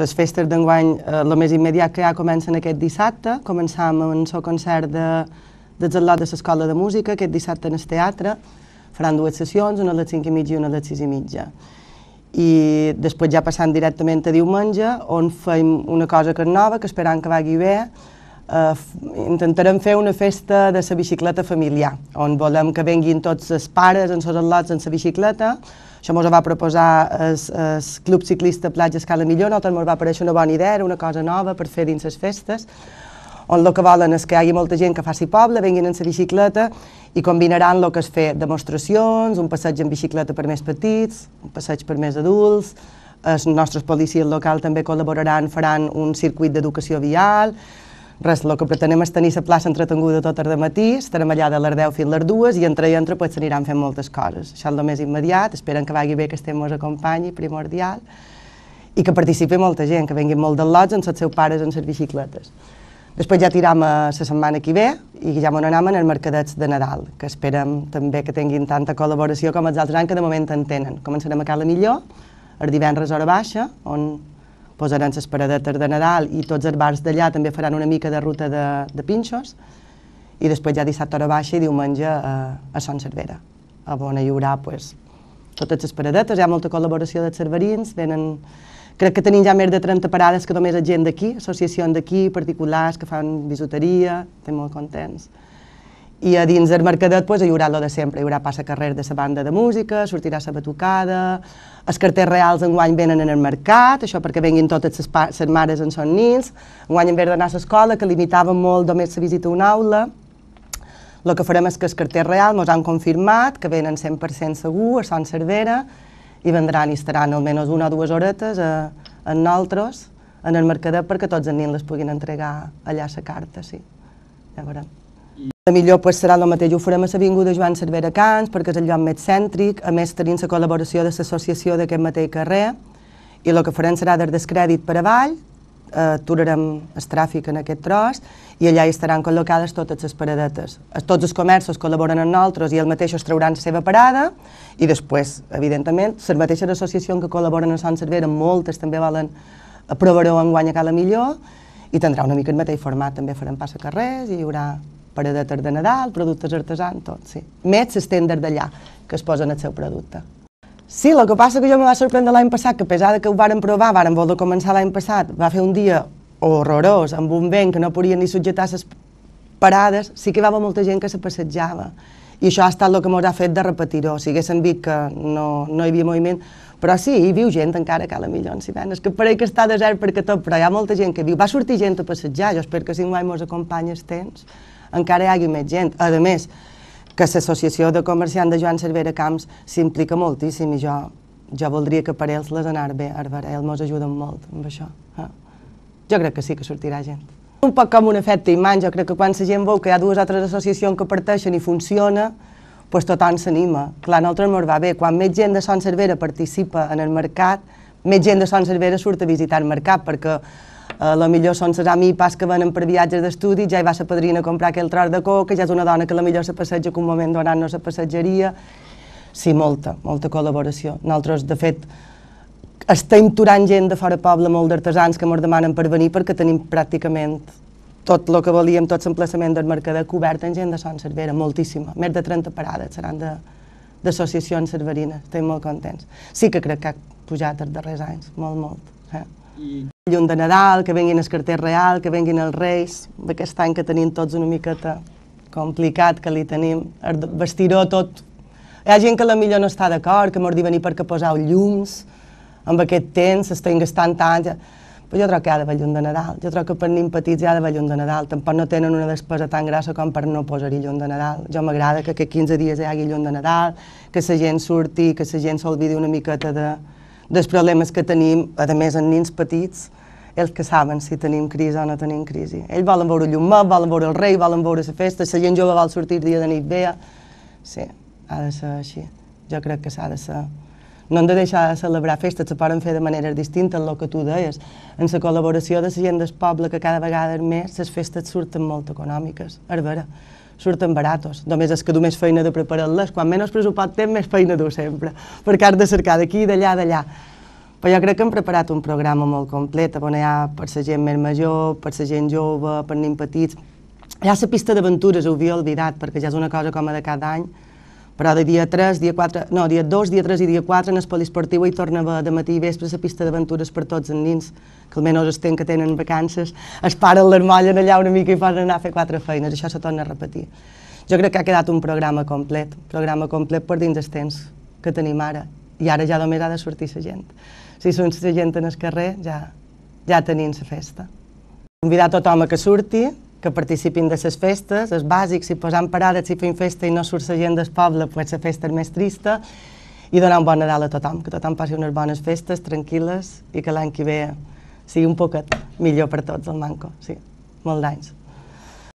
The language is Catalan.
les festes d'enguany, eh, la més immediat que ja comencen aquest dissabte, començam amb el concert de, dels Zalot de l'Escola de Música, aquest dissabte en el teatre, faran dues sessions, una a les 5 i mitja i una a les 6 i mitja. I després ja passant directament a diumenge, on fem una cosa que és nova, que esperant que vagi bé, eh, intentarem fer una festa de la bicicleta familiar, on volem que venguin tots els pares en els atlots en la bicicleta. Això ens va proposar el, el Club Ciclista Platja Escala Millor, nosaltres ens va aparèixer una bona idea, era una cosa nova per fer dins les festes, on el que volen és que hi hagi molta gent que faci poble, venguin en la bicicleta i combinaran el que és fer demostracions, un passeig en bicicleta per més petits, un passeig per més adults, els nostres policies locals també col·laboraran, faran un circuit d'educació vial, Res, el que pretenem és tenir la plaça entretenguda tot el matí, estarem allà de les 10 fins les 2 i entre i entre pues, s'aniran fent moltes coses. Això és el més immediat, esperen que vagi bé que estem mos acompanyi, primordial, i que participi molta gent, que venguin molt dels lots amb els seus pares en les bicicletes. Després ja tiram a la setmana que ve i ja m'on en el mercadets de Nadal, que esperem també que tinguin tanta col·laboració com els altres anys que de moment en tenen. Començarem a Cala Millor, el divendres hora baixa, on posaran les paradetes de Nadal i tots els bars d'allà també faran una mica de ruta de, de pinxos i després ja dissabte hora baixa i diumenge a, eh, a Son Cervera, a on hi haurà pues, totes les paradetes, hi ha molta col·laboració dels cerverins, venen, crec que tenim ja més de 30 parades que només és gent d'aquí, associacions d'aquí, particulars que fan bisuteria, estem molt contents. I a dins del mercadet pues, hi haurà lo de sempre, hi haurà passa carrer de la banda de música, sortirà la batucada, els carters reals enguany venen en el mercat, això perquè venguin totes les mares en són nins, enguany en verd d'anar a l'escola, que limitava molt només la visita a una aula, el que farem és que el carter real ens han confirmat que venen 100% segur a Sant Cervera i vendran i estaran almenys una o dues horetes a, eh, a nosaltres en el mercadet perquè tots els nins les puguin entregar allà a la carta, sí. Ja veurem la millor pues, serà el mateix, ho farem a l'Avinguda Joan Cervera Cans, perquè és el lloc més cèntric, a més tenim la col·laboració de l'associació d'aquest mateix carrer, i el que farem serà des descrèdit per avall, eh, aturarem el tràfic en aquest tros i allà hi estaran col·locades totes les paradetes. Eh, tots els comerços col·laboren amb nosaltres i mateix es trauran la seva parada i després, evidentment, les mateixes associacions que col·laboren a Sant Cervera, moltes també volen eh, provar-ho en guanyar cada millor i tindrà una mica el mateix format, també farem passa carrers i hi haurà paradetes de Nadal, productes artesans, tot, sí. Més l'estendard d'allà, que es posen el seu producte. Sí, el que passa que jo me va sorprendre l'any passat, que a pesar que ho varen provar, varen voler començar l'any passat, va fer un dia horrorós, amb un vent que no podien ni subjetar les parades, sí que hi va haver molta gent que se passejava. I això ha estat el que ens ha fet de repetir-ho. Si haguéssim dit que no, no hi havia moviment, però sí, hi viu gent encara que a la millor en Sibena. És que pareix que està desert perquè tot, però hi ha molta gent que viu. Va sortir gent a passejar, jo espero que si mai mos acompanyes tens encara hi hagi més gent. A més, que l'associació de comerciants de Joan Cervera Camps s'implica moltíssim i jo, jo voldria que per ells les anar bé, Arbar, ells mos ajuden molt amb això. Eh? Jo crec que sí que sortirà gent. Un poc com un efecte imant, jo crec que quan la gent veu que hi ha dues altres associacions que parteixen i funciona, pues tothom s'anima. Clar, a nosaltres ens va bé. Quan més gent de Son Cervera participa en el mercat, més gent de Son Cervera surt a visitar el mercat, perquè Eh, la millor són les pas que venen per viatges d'estudi, ja hi va la padrina a comprar aquell tros de coca, ja és una dona que la millor se passeja que un moment donat no se passejaria. Sí, molta, molta col·laboració. Nosaltres, de fet, estem turant gent de fora poble, molt d'artesans que ens demanen per venir perquè tenim pràcticament tot el que volíem, tot l'emplaçament del mercader cobert en gent de Son Cervera, moltíssima, més de 30 parades seran d'associacions cerverines, estem molt contents. Sí que crec que ha pujat els darrers anys, molt, molt. Eh? I llum de Nadal, que venguin els carters real, que venguin els reis, d'aquest any que tenim tots una miqueta complicat que li tenim, el vestidor tot. Hi ha gent que la millor no està d'acord, que m'ho de venir perquè poseu llums, amb aquest temps, s'estan gastant tant... Però jo trobo que hi ha d'haver llum de Nadal. Jo trobo que per nin petits hi ha d'haver llum de Nadal. Tampoc no tenen una despesa tan grossa com per no posar-hi llum de Nadal. Jo m'agrada que aquests 15 dies hi hagi llum de Nadal, que la gent surti, que la gent s'olvidi una miqueta de, dels problemes que tenim, a més, en nins petits ells que saben si tenim crisi o no tenim crisi. Ells volen veure el llum, volen veure el rei, volen veure la festa, la gent jove vol sortir dia de nit bé. Sí, ha de ser així. Jo crec que s'ha de ser no han de deixar de celebrar festes, se poden fer de maneres distintes, el que tu deies, en la col·laboració de la gent del poble, que cada vegada més les festes surten molt econòmiques, és vera, surten baratos, només és que només feina de preparar-les, quan menys pressupost tens, més feina du sempre, perquè has de cercar d'aquí, d'allà, d'allà. Però jo crec que hem preparat un programa molt complet, on hi ha per la gent més major, per la gent jove, per nens petits. ha la pista d'aventures ho havia oblidat, perquè ja és una cosa com a de cada any, però de dia 3, dia 4, no, dia 2, dia 3 i dia 4 en el poliesportiu hi torna de matí i vespre la pista d'aventures per tots els nins, que almenys els tenen que tenen vacances, es paren l'armollen allà una mica i poden anar a fer quatre feines, això se torna a repetir. Jo crec que ha quedat un programa complet, programa complet per dins els temps que tenim ara, i ara ja només ha de sortir la gent si són gent en el carrer, ja, ja tenim la festa. Convidar a tothom a que surti, que participin de les festes, és bàsic, si posam parades, si fem festa i no surt la gent del poble, pues la festa és més trista, i donar un bon Nadal a tothom, que tothom passi unes bones festes, tranquil·les, i que l'any que ve sigui un poquet millor per tots el Manco, sí, molt d'anys.